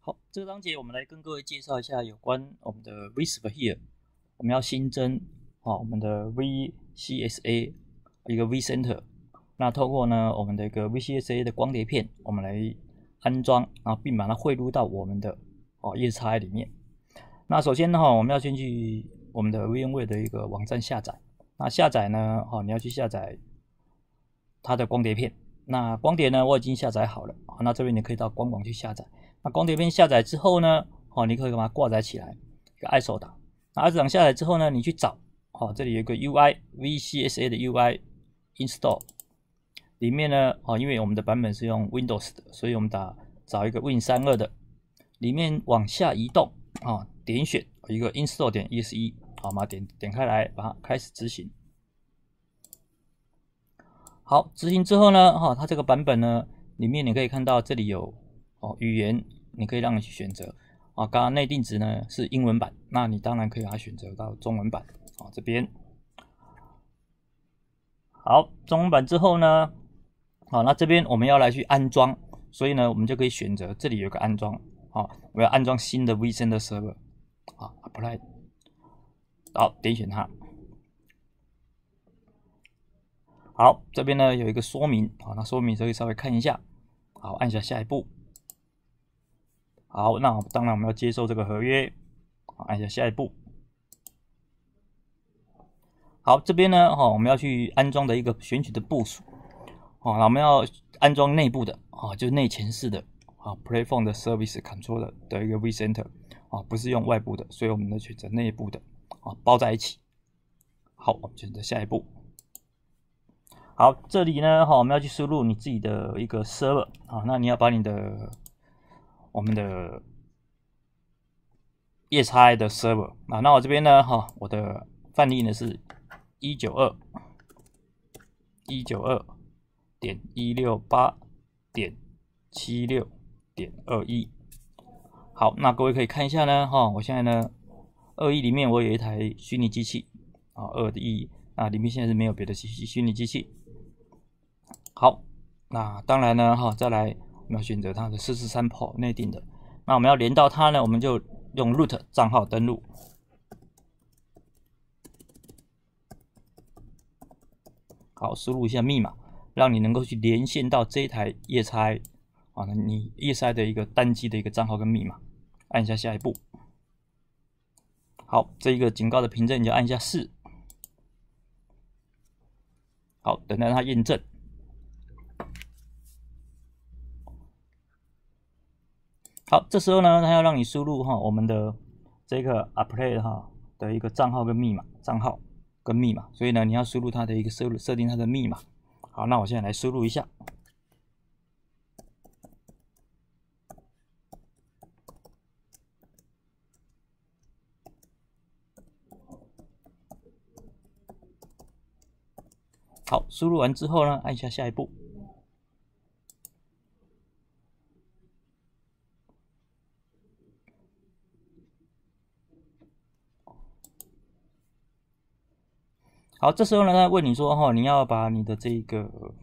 好，这个章节我们来跟各位介绍一下有关我们的 Visper Here。我们要新增啊，我们的 VCSA 一个 V Center。那通过呢我们的一个 VCSA 的光碟片，我们来安装，然后并把它汇入到我们的哦叶子插里面。那首先呢话，我们要先去我们的 VMware 的一个网站下载。那下载呢，哦你要去下载它的光碟片。那光碟呢我已经下载好了那这边你可以到官网去下载。光碟片下载之后呢，哦，你可以把它挂载起来。一个 ISO 档，那 ISO 档下载之后呢，你去找，哦，这里有一个 u i v c s a 的 UI Install，里面呢，哦，因为我们的版本是用 Windows 的，所以我们打找一个 Win 3 2的，里面往下移动，哦，点选一个 Install 点 e 十一，好嘛，点点开来，把它开始执行。好，执行之后呢，哈，它这个版本呢，里面你可以看到这里有哦语言。你可以让你选择啊，刚刚内定值呢是英文版，那你当然可以把它选择到中文版啊。这边好，中文版之后呢，好，那这边我们要来去安装，所以呢，我们就可以选择这里有个安装啊，我要安装新的 v 微信的 server，好，apply，好，点选它，好，这边呢有一个说明啊，那说明可以稍微看一下，好，按下下一步。好，那当然我们要接受这个合约，按下下一步。好，这边呢，哈，我们要去安装的一个选举的部署，那我们要安装内部的，啊，就是内前式的，啊，PlayPhone 的 Service Control 的一个 VCenter，啊，不是用外部的，所以我们呢选择内部的，啊，包在一起。好，我们选择下一步。好，这里呢，哈，我们要去输入你自己的一个 Server，啊，那你要把你的。我们的夜叉的 server 啊，那我这边呢，哈，我的范例呢是一九二一九二点一六八点七六点二一。好，那各位可以看一下呢，哈，我现在呢二一里面我有一台虚拟机器啊，二的亿啊，里面现在是没有别的虚虚拟机器。好，那当然呢，哈，再来。我们要选择它的四四三 Pro 内定的，那我们要连到它呢，我们就用 root 账号登录。好，输入一下密码，让你能够去连线到这一台夜差啊，你夜差的一个单机的一个账号跟密码，按一下下一步。好，这一个警告的凭证你就按一下四。好，等待它验证。好，这时候呢，它要让你输入哈我们的这个 a p p l e 哈的一个账号跟密码，账号跟密码。所以呢，你要输入它的一个设设定它的密码。好，那我现在来输入一下。好，输入完之后呢，按一下下一步。好，这时候呢，他问你说：“哈，你要把你的这个 e c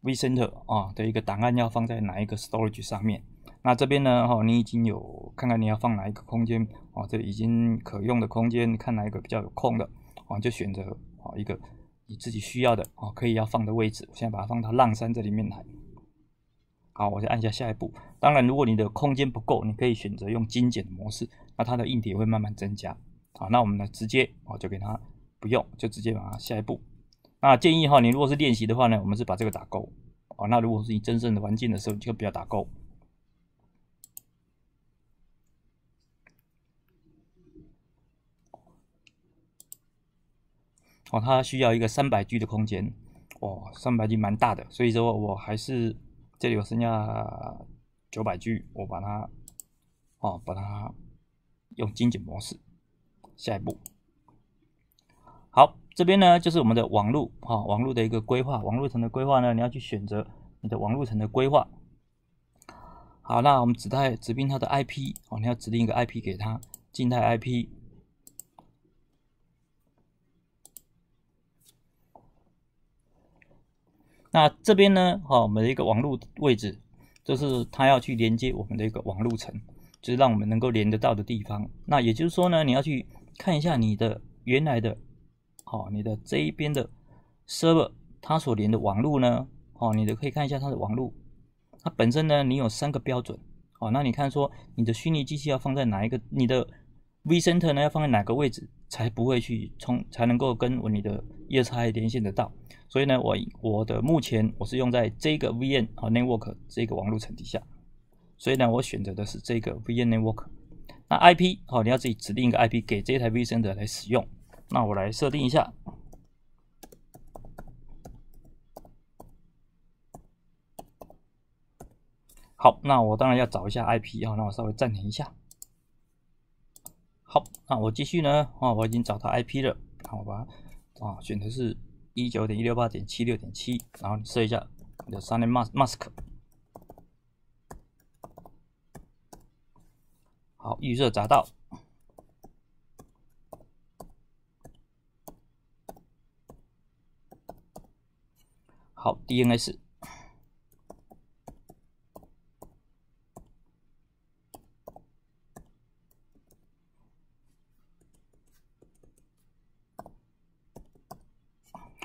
维森特啊的一个档案要放在哪一个 storage 上面？”那这边呢，哈，你已经有看看你要放哪一个空间啊，这已经可用的空间，看哪一个比较有空的啊，就选择啊一个你自己需要的啊，可以要放的位置。我现在把它放到浪山这里面来。好，我就按下下一步。当然，如果你的空间不够，你可以选择用精简模式，那它的硬碟会慢慢增加。好，那我们呢，直接啊就给它。不用就直接把它下一步。那建议哈，你如果是练习的话呢，我们是把这个打勾哦。那如果是你真正的环境的时候，就不要打勾。哦，它需要一个三百 G 的空间哦，三百 G 蛮大的，所以说我还是这里有剩下九百 G，我把它哦，把它用精简模式下一步。好，这边呢就是我们的网路啊，网路的一个规划，网路层的规划呢，你要去选择你的网路层的规划。好，那我们指代指定它的 IP 哦，你要指定一个 IP 给它，静态 IP。那这边呢，哈，我们的一个网路位置，这是它要去连接我们的一个网路层，就是让我们能够连得到的地方。那也就是说呢，你要去看一下你的原来的。哦，你的这一边的 server 它所连的网路呢？哦，你的可以看一下它的网路。它本身呢，你有三个标准。哦，那你看说你的虚拟机器要放在哪一个？你的 vCenter 呢要放在哪个位置才不会去充才能够跟我你的叶叉连线得到？所以呢，我我的目前我是用在这个 VN 和 Network 这个网络层底下。所以呢，我选择的是这个 VN Network。那 IP 哦，你要自己指定一个 IP 给这台 vCenter 来使用。那我来设定一下。好，那我当然要找一下 IP 啊。那我稍微暂停一下。好，那我继续呢。啊，我已经找到 IP 了。好吧，啊，选的是一九点一六八点七六点七。然后你设一下的三零 mask。好，预热砸到。好，DNS。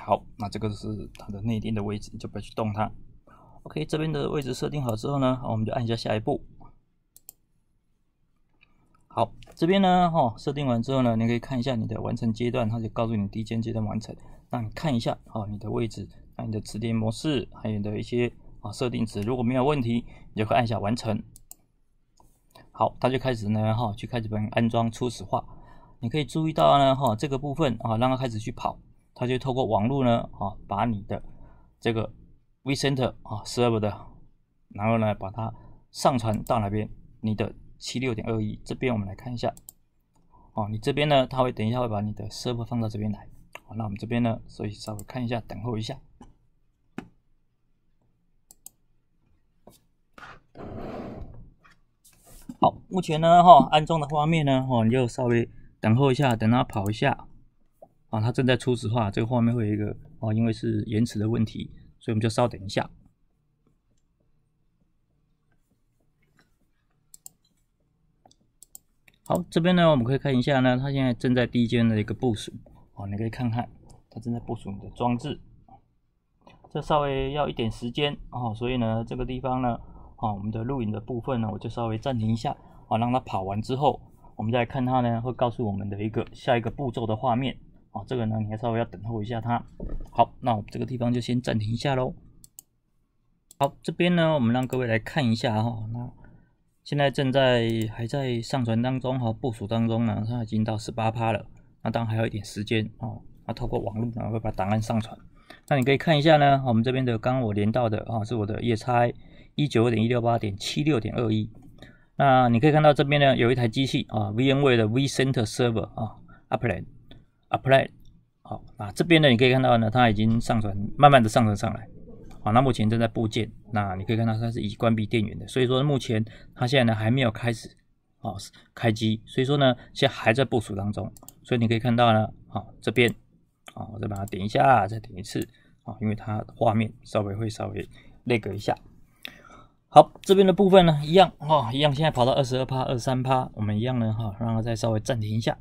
好，那这个是它的内定的位置，就不要去动它。OK，这边的位置设定好之后呢，我们就按一下下一步。好，这边呢，哈，设定完之后呢，你可以看一下你的完成阶段，它就告诉你第一阶段完成。那你看一下，哈，你的位置。你的磁碟模式，还有你的一些啊设定值，如果没有问题，你就可以按下完成。好，它就开始呢哈，去开始帮你安装初始化。你可以注意到呢哈，这个部分啊让它开始去跑，它就透过网络呢啊把你的这个 v c e n t e r 啊 Server，的，然后呢把它上传到那边你的七六点二一这边。我们来看一下，哦，你这边呢，它会等一下会把你的 Server 放到这边来。好，那我们这边呢，所以稍微看一下，等候一下。好，目前呢，哈，安装的画面呢，哦，你就稍微等候一下，等它跑一下，啊，它正在初始化，这个画面会有一个，哦，因为是延迟的问题，所以我们就稍等一下。好，这边呢，我们可以看一下呢，它现在正在第一间的一个部署，哦，你可以看看，它正在部署你的装置，这稍微要一点时间，哦，所以呢，这个地方呢。啊，我们的录影的部分呢，我就稍微暂停一下啊，让它跑完之后，我们再看它呢，会告诉我们的一个下一个步骤的画面啊。这个呢，你还稍微要等候一下它。好，那我们这个地方就先暂停一下喽。好，这边呢，我们让各位来看一下哈，那现在正在还在上传当中哈，部署当中呢，它已经到十八趴了，那当然还有一点时间哦。那透过网络呢，会把档案上传。那你可以看一下呢，我们这边的刚刚我连到的啊，是我的夜差。一九点一六八点七六点二一，那你可以看到这边呢，有一台机器啊，Vnware 的 vCenter Server 啊，Upload，Upload，好，那这边呢，你可以看到呢，它已经上传，慢慢的上传上来，好，那目前正在部件，那你可以看到它是已关闭电源的，所以说目前它现在呢还没有开始啊开机，所以说呢，现在还在部署当中，所以你可以看到呢，好这边，啊，我再把它点一下，再点一次，啊，因为它画面稍微会稍微内格一下。好，这边的部分呢，一样哦，一样。现在跑到二十二趴、二三趴，我们一样呢，哈，然后再稍微暂停一下。